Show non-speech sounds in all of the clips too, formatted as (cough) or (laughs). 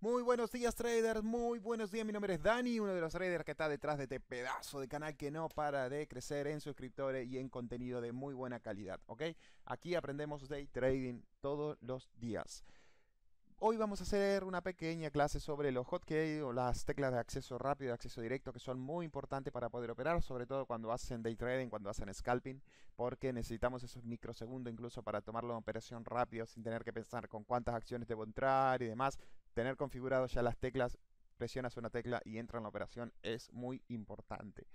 Muy buenos días traders, muy buenos días, mi nombre es Dani, uno de los traders que está detrás de este pedazo de canal que no para de crecer en suscriptores y en contenido de muy buena calidad, ¿ok? Aquí aprendemos day trading todos los días. Hoy vamos a hacer una pequeña clase sobre los hotkeys o las teclas de acceso rápido, y acceso directo, que son muy importantes para poder operar, sobre todo cuando hacen day trading, cuando hacen scalping, porque necesitamos esos microsegundos incluso para tomar la operación rápido sin tener que pensar con cuántas acciones debo entrar y demás tener configurados ya las teclas, presionas una tecla y entra en la operación es muy importante.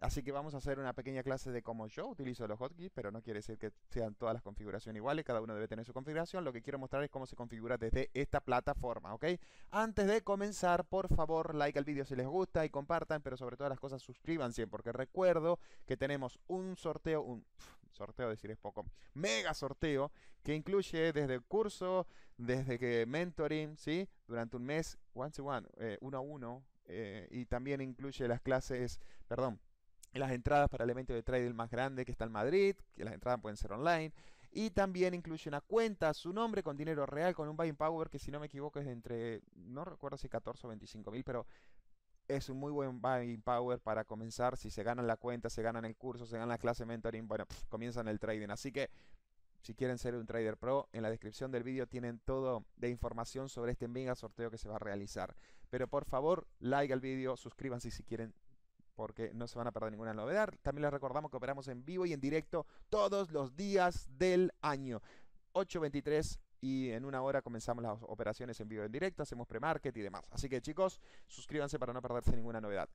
Así que vamos a hacer una pequeña clase de cómo yo utilizo los hotkeys, pero no quiere decir que sean todas las configuraciones iguales, cada uno debe tener su configuración. Lo que quiero mostrar es cómo se configura desde esta plataforma, ¿ok? Antes de comenzar, por favor, like al vídeo si les gusta y compartan, pero sobre todas las cosas suscríbanse, porque recuerdo que tenemos un sorteo, un sorteo, decir es poco, mega sorteo, que incluye desde el curso, desde que mentoring, ¿sí? Durante un mes, one to eh, one, uno a uno, eh, y también incluye las clases, perdón, las entradas para el evento de trading más grande que está en Madrid, que las entradas pueden ser online, y también incluye una cuenta, su nombre con dinero real, con un buying power que si no me equivoco es de entre, no recuerdo si 14 o 25 mil, pero es un muy buen buying power para comenzar. Si se ganan la cuenta, se ganan el curso, se ganan la clase mentoring, bueno, comienzan el trading. Así que si quieren ser un trader pro, en la descripción del vídeo tienen todo de información sobre este mega sorteo que se va a realizar. Pero por favor, like al vídeo, suscríbanse si quieren porque no se van a perder ninguna novedad. También les recordamos que operamos en vivo y en directo todos los días del año. 823 y en una hora comenzamos las operaciones en vivo en directo, hacemos pre-market y demás. Así que chicos, suscríbanse para no perderse ninguna novedad.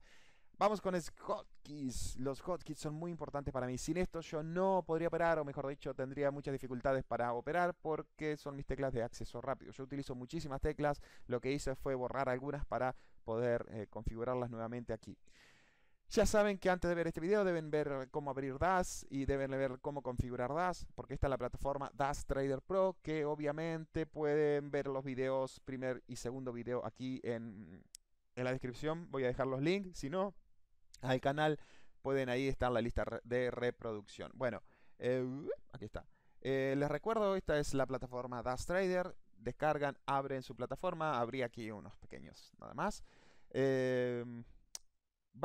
Vamos con hotkeys. Los hotkeys son muy importantes para mí. Sin esto yo no podría operar, o mejor dicho, tendría muchas dificultades para operar porque son mis teclas de acceso rápido. Yo utilizo muchísimas teclas. Lo que hice fue borrar algunas para poder eh, configurarlas nuevamente aquí. Ya saben que antes de ver este video deben ver cómo abrir DAS y deben ver cómo configurar DAS, porque esta es la plataforma DAS Trader Pro, que obviamente pueden ver los videos, primer y segundo video aquí en, la descripción. Voy a dejar los links, si no, al canal pueden ahí estar la lista de reproducción. Bueno, eh, aquí está. Eh, les recuerdo, esta es la plataforma DAS Trader. Descargan, abren su plataforma. Abrí aquí unos pequeños nada más. Eh,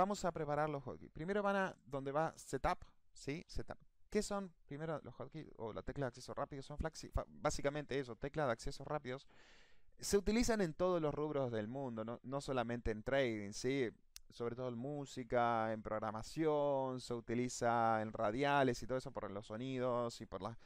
vamos a preparar los hotkeys. Primero van a donde va setup, ¿sí? Setup. ¿Qué son? Primero los hotkeys o la tecla de acceso rápido son básicamente eso, tecla de acceso rápidos. Se utilizan en todos los rubros del mundo, no, no solamente en trading, ¿sí? sobre todo en música, en programación, se utiliza en radiales y todo eso por los sonidos y por las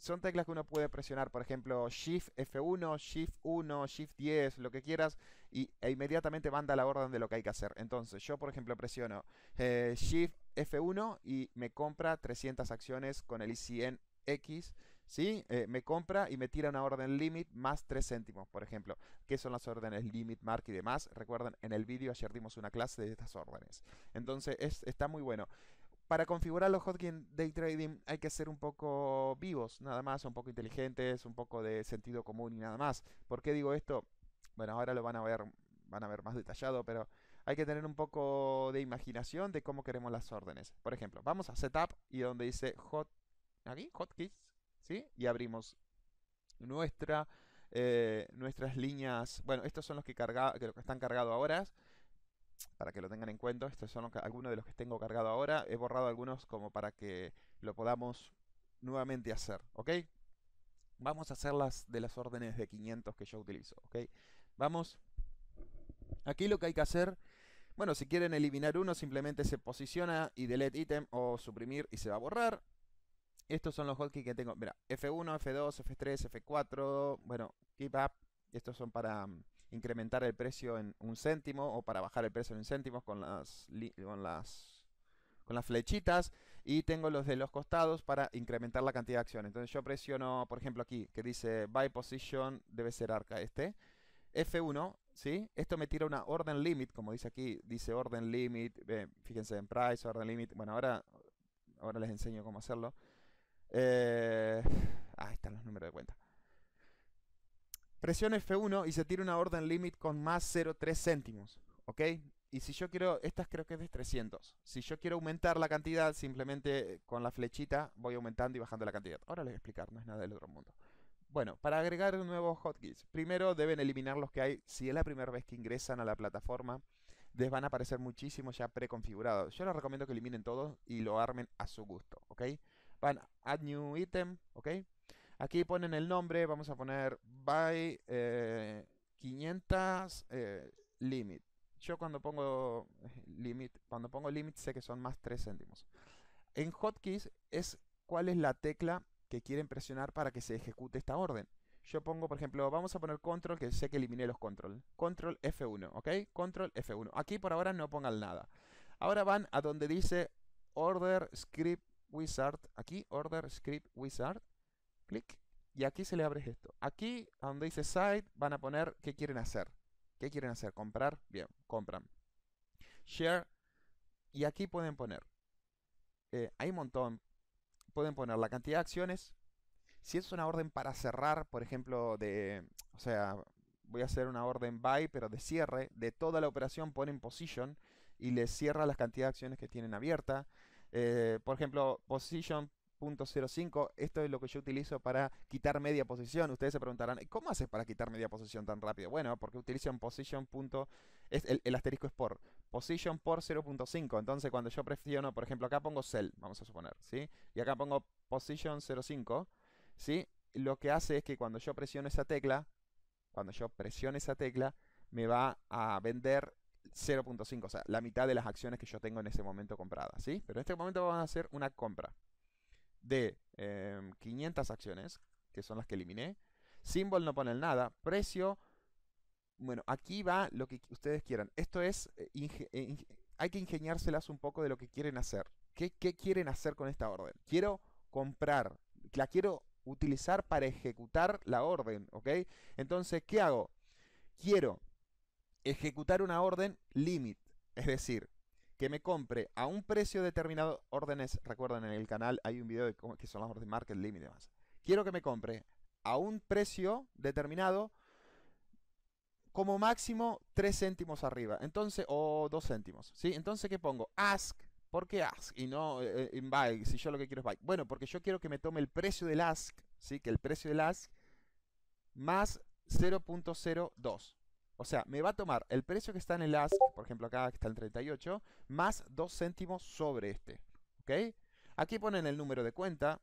son teclas que uno puede presionar, por ejemplo, Shift F1, Shift 1, Shift 10, lo que quieras, e inmediatamente manda la orden de lo que hay que hacer. Entonces, yo, por ejemplo, presiono eh, Shift F1 y me compra 300 acciones con el ICN X, ¿sí? Eh, me compra y me tira una orden limit más 3 céntimos, por ejemplo. ¿Qué son las órdenes limit, mark y demás? Recuerden, en el vídeo ayer dimos una clase de estas órdenes. Entonces, es, está muy bueno para configurar los hotkeys day trading hay que ser un poco vivos, nada más, un poco inteligentes, un poco de sentido común y nada más. ¿Por qué digo esto? Bueno, ahora lo van a ver, van a ver más detallado, pero hay que tener un poco de imaginación de cómo queremos las órdenes. Por ejemplo, vamos a setup y donde dice hot, aquí hotkeys, ¿sí? Y abrimos nuestra eh, nuestras líneas, bueno, estos son los que, que están cargados ahora, para que lo tengan en cuenta. Estos son algunos de los que tengo cargado ahora. He borrado algunos como para que lo podamos nuevamente hacer, ¿ok? Vamos a hacer las de las órdenes de 500 que yo utilizo, ¿ok? Vamos. Aquí lo que hay que hacer, bueno, si quieren eliminar uno, simplemente se posiciona y delete item o suprimir y se va a borrar. Estos son los hotkeys que tengo. Mira, F1, F2, F3, F4, bueno, keep up. Estos son para mm, incrementar el precio en un céntimo o para bajar el precio en un céntimo con las, con las, con las flechitas. Y tengo los de los costados para incrementar la cantidad de acciones. Entonces yo presiono, por ejemplo, aquí, que dice Buy Position, debe ser arca este. F1, ¿sí? Esto me tira una orden limit, como dice aquí, dice orden limit, eh, fíjense en price, orden limit. Bueno, ahora, ahora les enseño cómo hacerlo. Eh, ahí están los números de cuenta. Presiones F1 y se tira una orden limit con más 0,3 céntimos. ¿Ok? Y si yo quiero, estas creo que es de 300. Si yo quiero aumentar la cantidad, simplemente eh, con la flechita voy aumentando y bajando la cantidad. Ahora les voy a explicar, no es nada del otro mundo. Bueno, para agregar nuevos hotkeys, primero deben eliminar los que hay. Si es la primera vez que ingresan a la plataforma, les van a aparecer muchísimos ya preconfigurados. Yo les recomiendo que eliminen todos y lo armen a su gusto, ¿ok? Van a Add New Item, ¿ok? Aquí ponen el nombre, vamos a poner by 500 eh, eh, limit. Yo cuando pongo eh, limit, cuando pongo limit sé que son más 3 céntimos. En hotkeys es cuál es la tecla que quieren presionar para que se ejecute esta orden. Yo pongo, por ejemplo, vamos a poner control, que sé que eliminé los control. Control F1, ¿ok? Control F1. Aquí por ahora no pongan nada. Ahora van a donde dice Order Script Wizard. Aquí, Order Script Wizard clic, y aquí se le abre esto. Aquí, donde dice side, van a poner qué quieren hacer. ¿Qué quieren hacer? ¿Comprar? Bien, compran. Share, y aquí pueden poner, eh, hay un montón, pueden poner la cantidad de acciones, si es una orden para cerrar, por ejemplo, de, o sea, voy a hacer una orden buy, pero de cierre, de toda la operación ponen position y les cierra las cantidades de acciones que tienen abierta. Eh, por ejemplo, position 0.05. Esto es lo que yo utilizo para quitar media posición. Ustedes se preguntarán, ¿cómo haces para quitar media posición tan rápido? Bueno, porque utilizan position. Punto, el, asterisco es por. Position por 0.5. Entonces, cuando yo presiono, por ejemplo, acá pongo cell, vamos a suponer, ¿sí? Y acá pongo position 0.5, ¿sí? Lo que hace es que cuando yo presiono esa tecla, cuando yo presiono esa tecla, me va a vender 0.5, o sea, la mitad de las acciones que yo tengo en ese momento compradas, ¿sí? Pero en este momento vamos a hacer una compra de 500 em, acciones, que son las que eliminé. Símbolo no pone nada. Precio, bueno, aquí va lo que ustedes quieran. Esto es, eh, eh, hay que ingeniárselas un poco de lo que quieren hacer. ¿Qué, ¿Qué quieren hacer con esta orden? Quiero comprar, la quiero utilizar para ejecutar la orden, ¿ok? Entonces, ¿qué hago? Quiero ejecutar una orden limit, es decir, que me compre a un precio determinado órdenes, recuerden en el canal hay un video de cómo que son las órdenes market limit y demás. Quiero que me compre a un precio determinado como máximo 3 céntimos arriba, entonces o 2 céntimos, ¿sí? Entonces ¿qué pongo? Ask, ¿por qué ask y no eh, eh, in buy si yo lo que quiero es buy? Bueno, porque yo quiero que me tome el precio del ask, ¿sí? Que el precio del ask más 0.02. O sea, me va a tomar el precio que está en el ask, por ejemplo acá que está en 38, más 2 céntimos sobre este. ¿Ok? Aquí ponen el número de cuenta.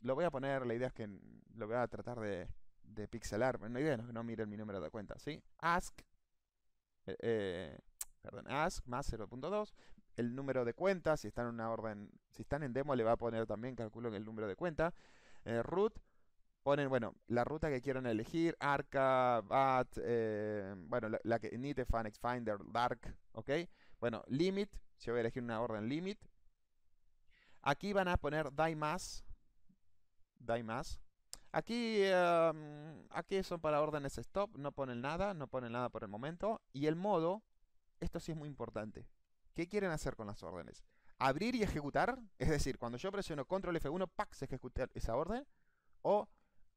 Lo voy a poner, la idea es que lo voy a tratar de, pixelar. idea es que no miren mi número de cuenta, ¿sí? Ask, eh, eh, perdón, ask más 0.2. El número de cuenta, si están en una orden, si están en demo le va a poner también, calculo en el número de cuenta. Eh, root ponen, bueno, la ruta que quieran elegir, Arca, BAT, eh, bueno, la, que nite, Fanex, Finder, Dark, ¿ok? Bueno, Limit, si voy a elegir una orden Limit. Aquí van a poner die más Aquí, em, aquí son para órdenes stop, no ponen nada, no ponen nada por el momento. Y el modo, esto sí es muy importante. ¿Qué quieren hacer con las órdenes? Abrir y ejecutar, es decir, cuando yo presiono control F1, ¡pac! se ejecuta esa orden. O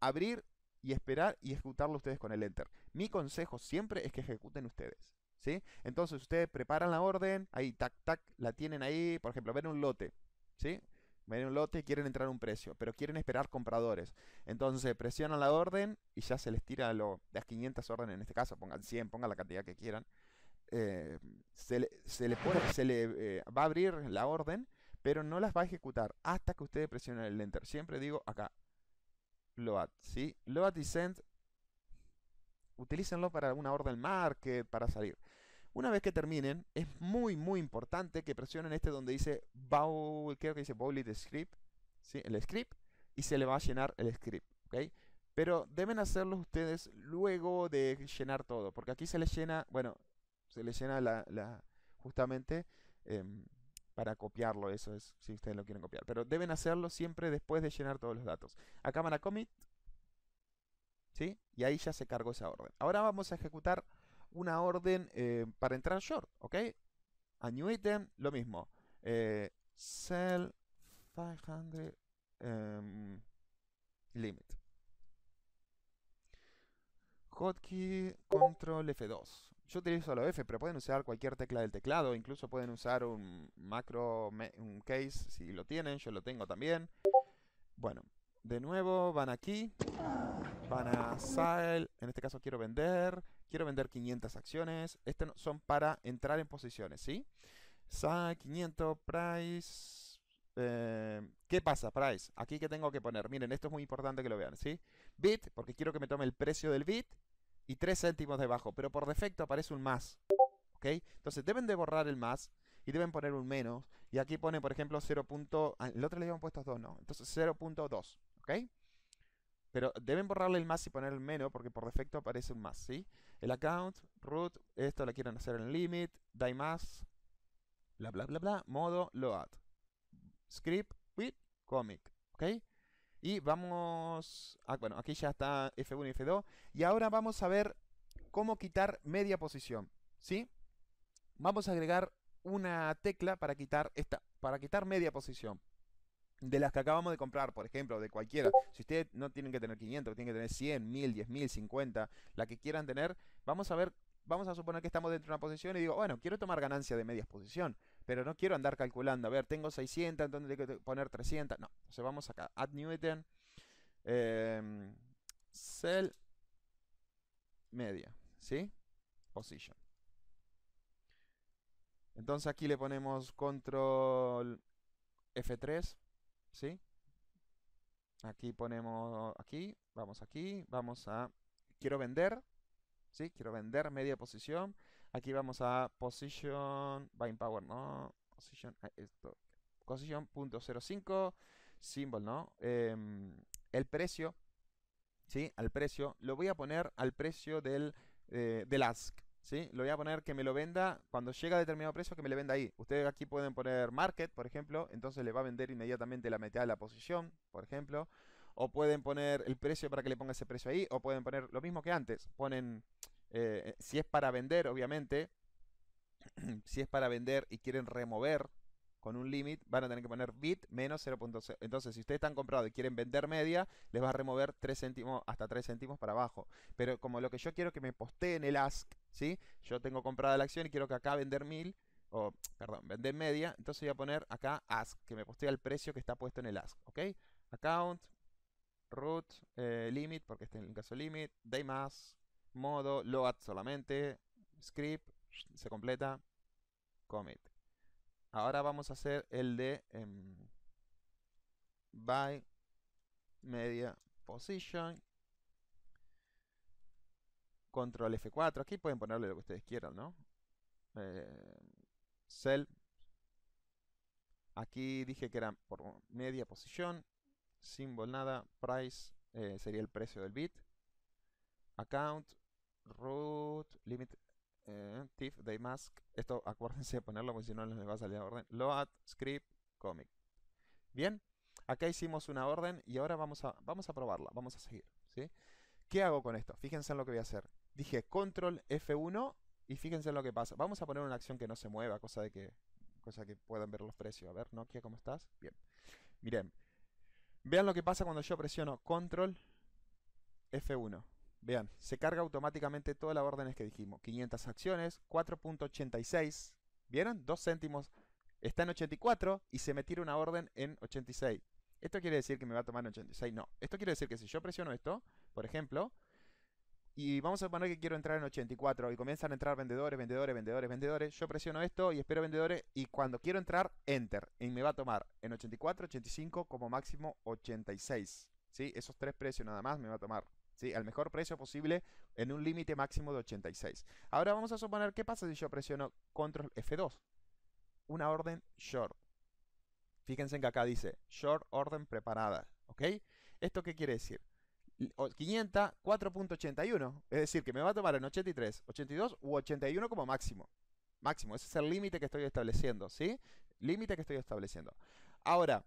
abrir y esperar y ejecutarlo ustedes con el Enter. Mi consejo siempre es que ejecuten ustedes. ¿Sí? Entonces ustedes preparan la orden, ahí tac tac, la tienen ahí, por ejemplo, ven un lote, ¿sí? Ven un lote, y quieren entrar un precio, pero quieren esperar compradores. Entonces presionan la orden y ya se les tira las 500 órdenes en este caso, pongan 100, pongan la cantidad que quieran. Eh, se, le, se eh, va a abrir la orden, pero no las va a ejecutar hasta que ustedes presionen el enter. Siempre digo acá, Load, ¿sí? Load y send, utilícenlo para una orden market, para salir. Una vez que terminen, es muy, muy importante que presionen este donde dice bowl, creo que dice public script, ¿sí? El script, y se le va a llenar el script, ¿ok? Pero deben hacerlo ustedes luego de llenar todo, porque aquí se les llena, bueno, se les llena la, justamente... Em, para copiarlo, eso es, si ustedes lo quieren copiar. Pero deben hacerlo siempre después de llenar todos los datos. A cámara commit, ¿sí? Y ahí ya se cargó esa orden. Ahora vamos a ejecutar una orden eh, para entrar short, ¿ok? A new item, lo mismo. Eh, sell 500 em, limit. Hotkey control F2. Yo utilizo la F, pero pueden usar cualquier tecla del teclado, incluso pueden usar un macro, un case, si lo tienen, yo lo tengo también. Bueno, de nuevo van aquí, van a sale, en este caso quiero vender, quiero vender 500 acciones, estas son para entrar en posiciones, ¿sí? Sale 500, price... Eh, ¿Qué pasa, price? Aquí que tengo que poner, miren, esto es muy importante que lo vean, ¿sí? Bit, porque quiero que me tome el precio del bit, y 3 céntimos debajo, pero por defecto aparece un más. ¿Ok? Entonces deben de borrar el más y deben poner un menos. Y aquí pone, por ejemplo, 0. Ah, el otro le habían puesto 2, ¿no? Entonces 0.2. ¿Ok? Pero deben borrarle el más y poner el menos porque por defecto aparece un más, ¿sí? El account, root, esto lo quieren hacer en limit, die más, bla bla bla bla, modo load, script with comic, ¿ok? Y vamos... Ah, bueno, aquí ya está F1 y F2. Y ahora vamos a ver cómo quitar media posición. ¿Sí? Vamos a agregar una tecla para quitar esta, para quitar media posición. De las que acabamos de comprar, por ejemplo, de cualquiera. Si ustedes no tienen que tener 500, tienen que tener 100, 1000, 10000, 50, la que quieran tener. Vamos a ver, vamos a suponer que estamos dentro de una posición y digo, bueno, quiero tomar ganancia de media posición pero no quiero andar calculando, a ver, tengo 600, entonces tengo que poner 300, no, entonces vamos acá, add new item, em, cell media, ¿sí? Position. Entonces aquí le ponemos control F3, ¿sí? Aquí ponemos, aquí, vamos aquí, vamos a, quiero vender, ¿sí? Quiero vender media posición, Aquí vamos a position, buying power, ¿no? Position, esto, position.05, symbol, ¿no? Em, el precio, ¿sí? Al precio, lo voy a poner al precio del, eh, del ask, ¿sí? Lo voy a poner que me lo venda, cuando llega a determinado precio, que me le venda ahí. Ustedes aquí pueden poner market, por ejemplo, entonces le va a vender inmediatamente la mitad de la posición, por ejemplo. O pueden poner el precio para que le ponga ese precio ahí, o pueden poner lo mismo que antes, ponen eh, si es para vender, obviamente, (clears throat) si es para vender y quieren remover con un límite, van a tener que poner bit menos 0.0. Entonces, si ustedes están comprados y quieren vender media, les va a remover 3 céntimos, hasta 3 céntimos para abajo. Pero como lo que yo quiero que me postee en el ask, ¿sí? Yo tengo comprada la acción y quiero que acá vender 1000, o, (tsk) perdón, vender media, entonces voy a poner acá ask, que me postee al precio que está puesto en el ask, ¿ok? Account, root, eh, limit, porque está en el caso limit, day más, modo, load solamente, script, se completa, commit. Ahora vamos a hacer el de em, by media position. Control F4. Aquí pueden ponerle lo que ustedes quieran, ¿no? Eh, cell. Aquí dije que era por media posición. Símbolo nada. Price eh, sería el precio del bit account root limit eh, they mask Esto acuérdense de ponerlo porque si no les va a salir a orden. Load script comic. Bien, acá hicimos una orden y ahora vamos a, vamos a probarla, vamos a seguir. ¿sí? ¿Qué hago con esto? Fíjense en lo que voy a hacer. Dije control F1 y fíjense en lo que pasa. Vamos a poner una acción que no se mueva, cosa de que cosa que puedan ver los precios. A ver, Nokia, ¿cómo estás? Bien. Miren, vean lo que pasa cuando yo presiono control F1. Vean, se carga automáticamente todas las órdenes que dijimos. 500 acciones, 4.86. ¿Vieron? 2 céntimos. Está en 84 y se me tira una orden en 86. ¿Esto quiere decir que me va a tomar en 86? No. Esto quiere decir que si yo presiono esto, por ejemplo, y vamos a poner que quiero entrar en 84 y comienzan a entrar vendedores, vendedores, vendedores, vendedores. Yo presiono esto y espero vendedores y cuando quiero entrar, enter. Y me va a tomar en 84, 85, como máximo 86. ¿Sí? Esos tres precios nada más me va a tomar. ¿sí? Al mejor precio posible en un límite máximo de 86. Ahora vamos a suponer qué pasa si yo presiono control F2. Una orden short. Fíjense que acá dice short orden preparada, ¿ok? ¿Esto qué quiere decir? 500, 4.81, es decir, que me va a tomar en 83, 82 u 81 como máximo. Máximo, ese es el límite que estoy estableciendo, ¿sí? Límite que estoy estableciendo. Ahora,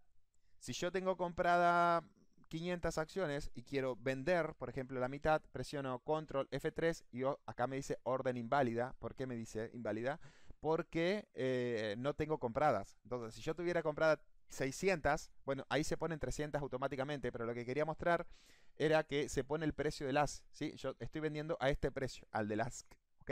si yo tengo comprada 500 acciones y quiero vender, por ejemplo, la mitad, presiono control F3 y yo, acá me dice orden inválida. ¿Por qué me dice inválida? Porque eh, no tengo compradas. Entonces, si yo tuviera comprada 600, bueno, ahí se ponen 300 automáticamente, pero lo que quería mostrar era que se pone el precio del ASK, ¿sí? Yo estoy vendiendo a este precio, al del ASK, ¿ok?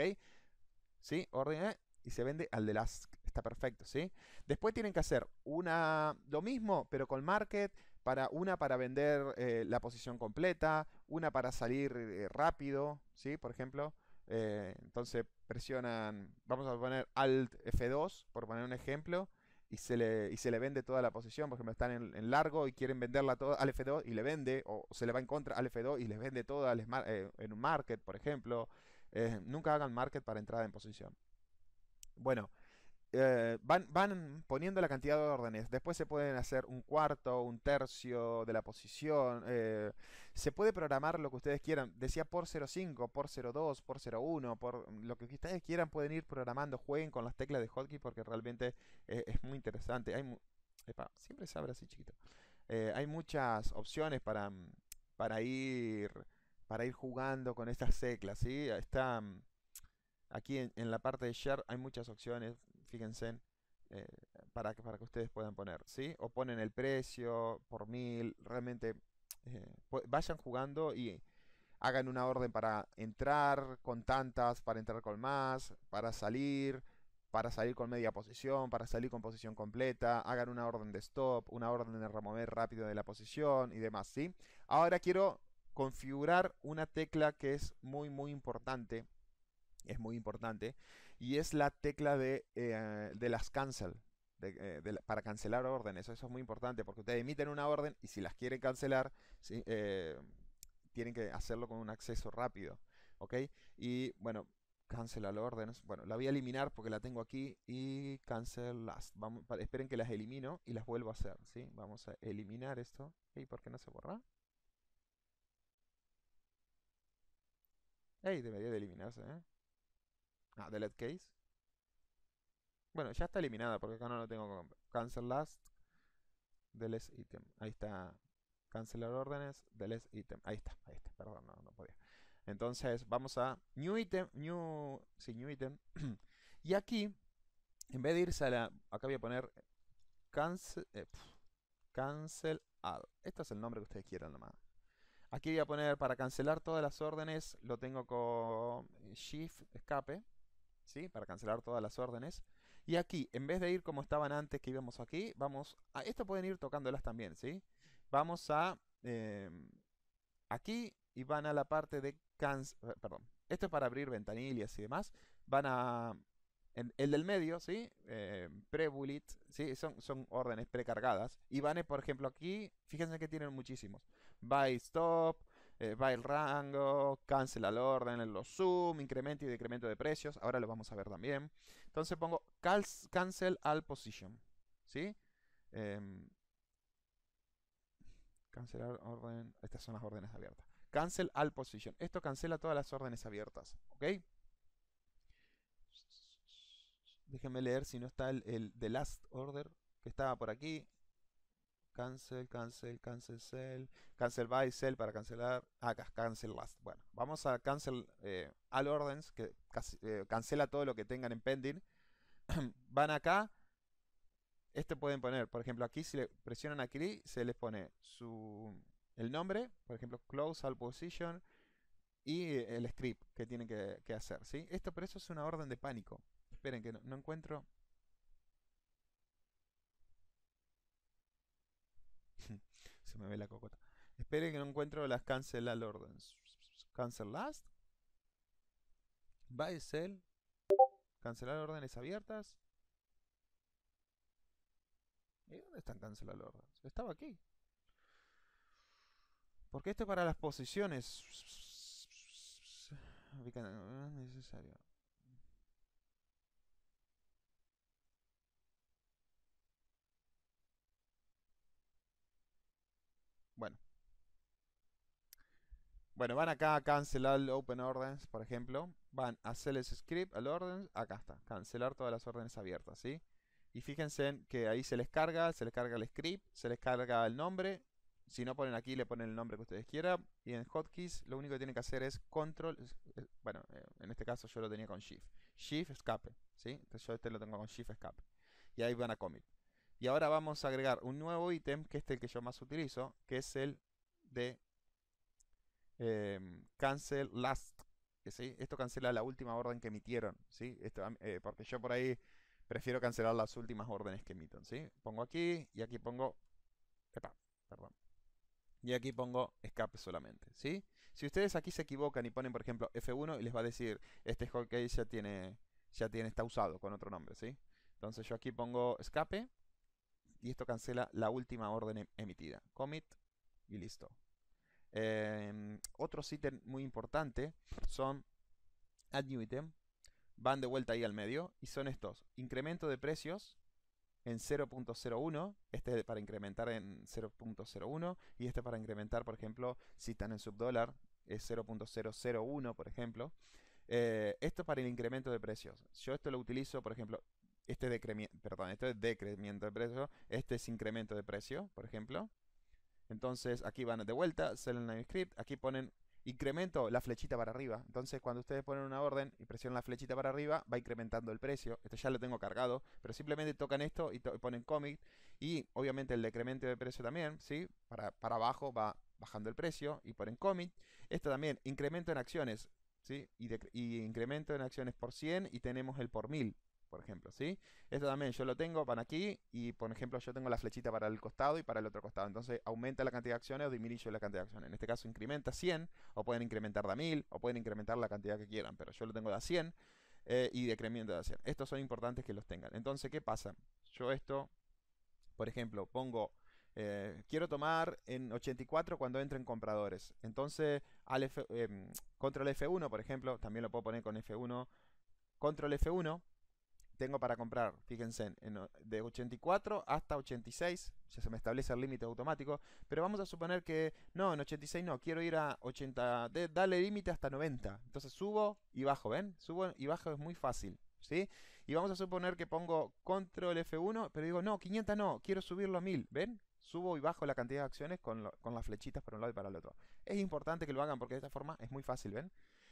¿Sí? Orden y se vende al del ASK, está perfecto, ¿sí? Después tienen que hacer una, lo mismo, pero con Market, para una para vender eh, la posición completa, una para salir eh, rápido, ¿sí? Por ejemplo, eh, entonces presionan, vamos a poner Alt F2, por poner un ejemplo, y se le, y se le vende toda la posición, por ejemplo, están en, largo y quieren venderla toda al F2 y le vende, o se le va en contra al F2 y les vende toda en un market, por ejemplo. nunca hagan market para entrada en posición. Bueno, eh, van, van, poniendo la cantidad de órdenes. Después se pueden hacer un cuarto, un tercio de la posición. Eh, se puede programar lo que ustedes quieran. Decía por 05, por 02, por 01, por lo que ustedes quieran. Pueden ir programando, jueguen con las teclas de hotkey porque realmente e-, es muy interesante. Hay, siempre se abre así chiquito. Eh, hay muchas opciones para, mm, para, ir, para ir jugando con estas teclas. ¿sí? Mm, aquí en, la parte de share hay muchas opciones, fíjense eh, para, que, para que ustedes puedan poner, ¿sí? O ponen el precio por mil, realmente eh, pues, vayan jugando y hagan una orden para entrar con tantas, para entrar con más, para salir, para salir con media posición, para salir con posición completa, hagan una orden de stop, una orden de remover rápido de la posición y demás, ¿sí? Ahora quiero configurar una tecla que es muy muy importante es muy importante, y es la tecla de, eh, las cancel, eh, para cancelar órdenes. Eso, es muy importante, porque ustedes emiten una orden y si las quieren cancelar, eh, tienen que hacerlo con un acceso rápido. ¿Ok? Y bueno, cancelar órdenes. Bueno, la voy a eliminar porque la tengo aquí y cancel last. esperen que las elimino y las vuelvo a hacer. ¿sí? Vamos a eliminar esto. ¿Y por qué no se borra? Ey, debería de eliminarse, ¿eh? Ah, delete case. Bueno, ya está eliminada porque acá no lo tengo. Cancel last, delete item. Ahí está. Cancelar órdenes, delete item. Ahí está, ahí está. Perdón, no, no podía. Entonces vamos a new item, new, sí, new item. (clears throat) y aquí, en vez de irse a la, acá voy a poner cancel, eh, cancel add. Este es el nombre que ustedes quieran nomás. Aquí voy a poner para cancelar todas las órdenes, lo tengo con shift escape. Para cancelar todas las órdenes. Y aquí, en vez de ir como estaban antes que íbamos aquí, vamos a... Esto pueden ir tocándolas también, ¿sí? Vamos a... Em, aquí y van a la parte de... Canc eh, perdón. Esto es para abrir ventanillas y demás. Van a... En el del medio, ¿sí? Em, pre-bullet, ¿sí? Son, son órdenes precargadas. Y van, eh, por ejemplo, aquí, fíjense que tienen muchísimos. by stop, eh, va el rango, cancela la orden los zoom, incremento y decremento de precios. Ahora lo vamos a ver también. Entonces pongo cancel all position. ¿Sí? Em, cancelar orden. Estas son las órdenes abiertas. Cancel all position. Esto cancela todas las órdenes abiertas. ¿Ok? Déjenme leer si no está el, el the last order que estaba por aquí. Cancel, cancel, cancel, sell. Cancel by, sell para cancelar. acá ah, cancel last. Bueno, vamos a cancel eh, all orders, que eh, cancela todo lo que tengan en pending. (clears throat) Van acá. Este pueden poner, por ejemplo, aquí si le presionan aquí, se les pone su, el nombre, por ejemplo, close all position y eh, el script que tienen que, hacer. ¿sí? Esto, por eso es una orden de pánico. Esperen que no encuentro Se me ve la cocota. Espere que no encuentro las cancel all ordens Cancel last. By sell Cancelar órdenes abiertas. ¿Y dónde están cancelar ordens Estaba aquí. Porque esto es para las posiciones. Es necesario. Bueno, van acá a cancelar open orders, por ejemplo. Van a hacer el script, al orden. acá está. Cancelar todas las órdenes abiertas, ¿sí? Y fíjense que ahí se les carga, se les carga el script, se les carga el nombre. Si no ponen aquí, le ponen el nombre que ustedes quieran. Y en hotkeys lo único que tienen que hacer es control, bueno, eh, en este caso yo lo tenía con shift. Shift escape, ¿sí? Entonces yo este lo tengo con shift escape. Y ahí van a commit. Y ahora vamos a agregar un nuevo ítem, que este es el que yo más utilizo, que es el de Em, cancel last. ¿sí? Esto cancela la última orden que emitieron. ¿sí? Eh, porque yo por ahí prefiero cancelar las últimas órdenes que emitan. ¿sí? Pongo aquí y aquí pongo... Epa, perdón. Y aquí pongo escape solamente. ¿sí? Si ustedes aquí se equivocan y ponen, por ejemplo, F1 y les va a decir, este hotkey ya tiene, ya tiene, está usado con otro nombre. ¿sí? Entonces yo aquí pongo escape y esto cancela la última orden em, emitida. Commit y listo. Eh, otros ítems muy importante son Add New Item, van de vuelta ahí al medio, y son estos. Incremento de precios en 0.01, este es para incrementar en 0.01, y este para incrementar, por ejemplo, si están en subdólar, es 0.001, por ejemplo. Eh, esto para el incremento de precios. Yo esto lo utilizo, por ejemplo, este es perdón, este es de precios, este es incremento de precio, por ejemplo. Entonces aquí van de vuelta, sell en script, aquí ponen incremento la flechita para arriba. Entonces cuando ustedes ponen una orden y presionan la flechita para arriba, va incrementando el precio. Esto ya lo tengo cargado, pero simplemente tocan esto y, ponen commit. Y obviamente el decremento de precio también, ¿sí? Para, para abajo va bajando el precio y ponen commit. Esto también, incremento en acciones, ¿sí? Y, y incremento en acciones por 100 y tenemos el por 1000 por ejemplo, ¿sí? Esto también yo lo tengo para aquí y, por ejemplo, yo tengo la flechita para el costado y para el otro costado. Entonces, aumenta la cantidad de acciones o disminuye la cantidad de acciones. En este caso, incrementa 100 o pueden incrementar de 1000 o pueden incrementar la cantidad que quieran, pero yo lo tengo de a 100 eh, y decremento de a 100. Estos son importantes que los tengan. Entonces, ¿qué pasa? Yo esto, por ejemplo, pongo... Eh, quiero tomar en 84 cuando entren compradores. Entonces, em, control F1, por ejemplo, también lo puedo poner con F1. Control F1 tengo para comprar, fíjense, de 84 hasta 86, ya se me establece el límite automático, pero vamos a suponer que, no, en 86 no, quiero ir a 80, dale límite hasta 90, entonces subo y bajo, ¿ven? Subo y bajo es muy fácil, ¿sí? Y vamos a suponer que pongo control F1, pero digo, no, 500 no, quiero subirlo a 1000, ¿ven? Subo y bajo la cantidad de acciones con, con las flechitas para un lado y para el otro. Es importante que lo hagan porque de esta forma es muy fácil, ¿ven?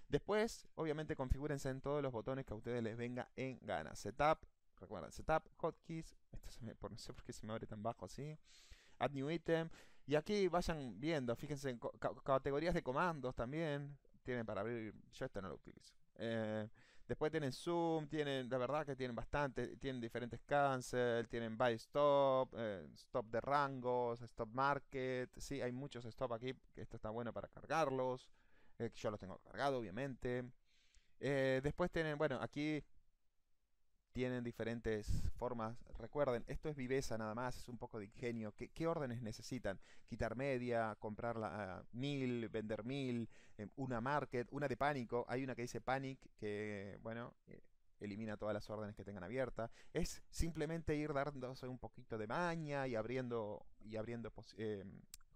Después, obviamente, configúrense en todos los botones que a ustedes les venga en gana. Setup, recuerden, Setup, Hotkeys, esto se me, no sé por qué se me abre tan bajo así. Add New Item. Y aquí vayan viendo, fíjense en categorías de comandos también. Tienen para abrir, yo esto no lo utilizo. Eh, después tienen Zoom, tienen, la verdad que tienen bastante, tienen diferentes cancel, tienen buy stop, eh, stop de rangos, stop market, sí, hay muchos stop aquí, esto está bueno para cargarlos. Eh, yo los tengo cargado, obviamente. Eh, después tienen, bueno, aquí tienen diferentes formas. Recuerden, esto es viveza nada más, es un poco de ingenio. ¿Qué, qué órdenes necesitan? Quitar media, comprar mil, vender mil, eh, una market, una de pánico. Hay una que dice panic, que, bueno, elimina todas las órdenes que tengan abiertas. Es simplemente ir dándose un poquito de maña y abriendo, y abriendo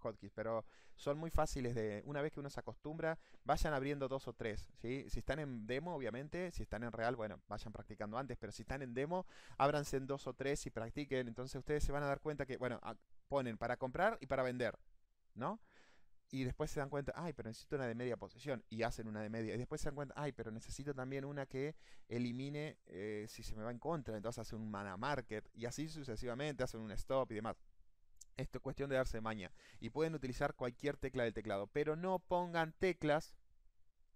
hotkeys, pero son muy fáciles de, una vez que uno se acostumbra, vayan abriendo dos o tres, Si están en demo, obviamente, si están en real, bueno, vayan practicando antes, pero si están en demo, ábranse en dos o tres y practiquen, entonces ustedes se van a dar cuenta que, bueno, ponen para comprar y para vender, ¿no? y después se dan cuenta, ay, pero necesito una de media posición, y hacen una de media, y después se dan cuenta, ay, pero necesito también una que elimine eh, si se me va en contra, entonces hacen un mana market, y así sucesivamente, hacen un stop y demás. Esto es cuestión de darse maña. Y pueden utilizar cualquier tecla del teclado, pero no pongan teclas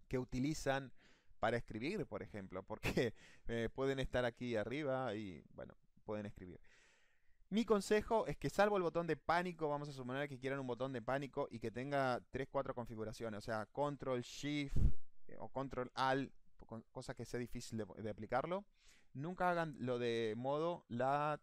que utilizan para escribir, por ejemplo, porque (laughs) eh, pueden estar aquí arriba y, bueno, pueden escribir. Mi consejo es que salvo el botón de pánico, vamos a suponer que quieran un botón de pánico y que tenga 3, 4 configuraciones, o sea, control, shift eh, o control, ALT. cosa que sea difícil de, de aplicarlo. Nunca hagan lo de modo, lat,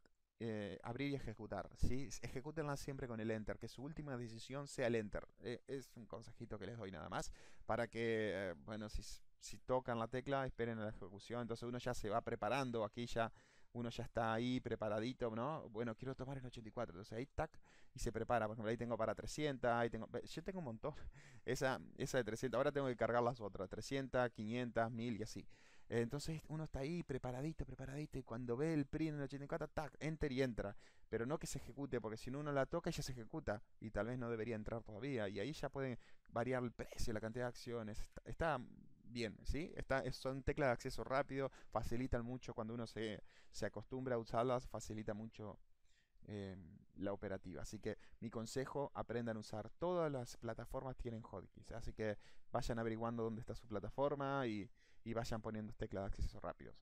eh, abrir y ejecutar. ¿sí? Ejecútenla siempre con el Enter, que su última decisión sea el Enter. E, es un consejito que les doy nada más, para que, eh, bueno, si, si, tocan la tecla, esperen la ejecución. Entonces uno ya se va preparando, aquí ya uno ya está ahí preparadito, ¿no? Bueno, quiero tomar el 84, entonces ahí, tac, y se prepara. Por ejemplo, ahí tengo para 300, ahí tengo... Yo tengo un montón, (laughs) esa, esa de 300, ahora tengo que cargar las otras, 300, 500, 1000 y así. Entonces uno está ahí preparadito, preparadito, y cuando ve el print en el 84, tac, enter y entra. Pero no que se ejecute, porque si no uno la toca ya se ejecuta, y tal vez no debería entrar todavía. Y ahí ya pueden variar el precio, la cantidad de acciones. Está, bien, ¿sí? Está, son teclas de acceso rápido, facilitan mucho cuando uno se, se acostumbra a usarlas, facilita mucho eh, la operativa. Así que mi consejo, aprendan a usar todas las plataformas tienen hotkeys. Así que vayan averiguando dónde está su plataforma y, y vayan poniendo este teclas de acceso rápidos.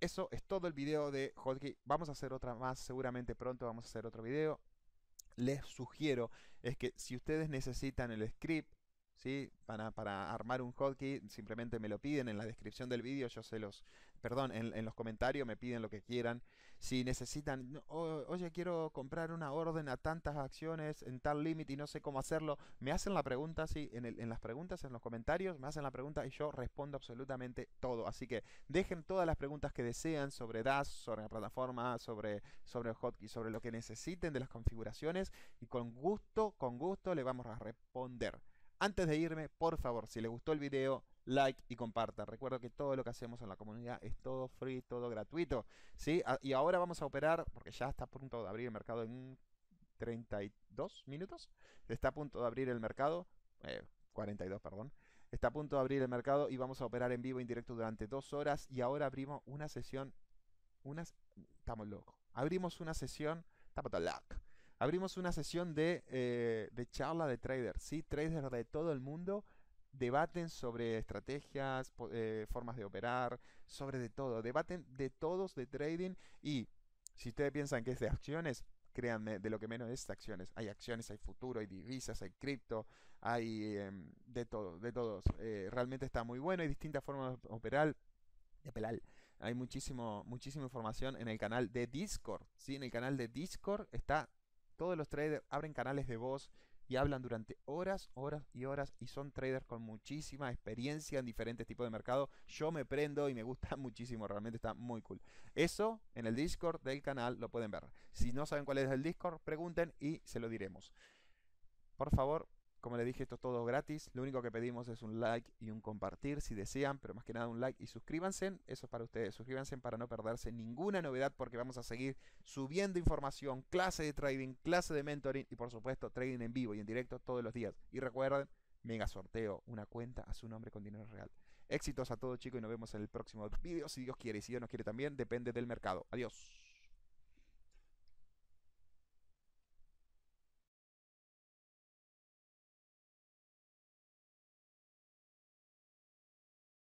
Eso es todo el video de hotkey. Vamos a hacer otra más, seguramente pronto vamos a hacer otro video. Les sugiero es que si ustedes necesitan el script ¿sí? Para, para, armar un hotkey, simplemente me lo piden en la descripción del vídeo, yo se los, perdón, en, los comentarios me piden lo que quieran. Si necesitan, oye, quiero comprar una orden a tantas acciones en tal límite y no sé cómo hacerlo, me hacen la pregunta, sí, en, las preguntas, en los comentarios, me hacen la pregunta y yo respondo absolutamente todo. Así que dejen todas las preguntas que desean sobre DAS, sobre la plataforma, sobre, sobre el hotkey, sobre lo que necesiten de las configuraciones y con gusto, con gusto le vamos a responder. Antes de irme, por favor, si les gustó el video, like y comparta. Recuerda que todo lo que hacemos en la comunidad es todo free, todo gratuito. ¿sí? Ah, y ahora vamos a operar, porque ya está a punto de abrir el mercado en 32 minutos. Está a punto de abrir el mercado. 42, eh, perdón. Está a punto de abrir el mercado y vamos a operar en vivo, en directo durante dos horas. Y ahora abrimos una sesión. Unas, estamos locos. Abrimos una sesión. luck. Abrimos una sesión de, eh, de charla de traders. ¿sí? Traders de todo el mundo debaten sobre estrategias, eh, formas de operar, sobre de todo, debaten de todos de trading y si ustedes piensan que es de acciones, créanme, de lo que menos es acciones. Hay acciones, hay futuro, hay divisas, hay cripto, hay em, de todo, de todos. Eh, realmente está muy bueno, hay distintas formas de operar. De pelar. Hay muchísimo, muchísima información en el canal de Discord. ¿sí? En el canal de Discord está todos los traders abren canales de voz, y hablan durante horas, horas y horas y son traders con muchísima experiencia en diferentes tipos de mercado. Yo me prendo y me gusta (laughs) muchísimo, realmente está muy cool. Eso en el Discord del canal lo pueden ver. Si no saben cuál es el Discord, pregunten y se lo diremos. Por favor, como les dije, esto es todo gratis. Lo único que pedimos es un like y un compartir si desean, pero más que nada un like y suscríbanse. Eso es para ustedes. Suscríbanse para no perderse ninguna novedad porque vamos a seguir subiendo información, clase de trading, clase de mentoring y por supuesto trading en vivo y en directo todos los días. Y recuerden, mega sorteo, una cuenta a su nombre con dinero real. Éxitos a todos chicos y nos vemos en el próximo video si Dios quiere y si Dios nos quiere también, depende del mercado. Adiós.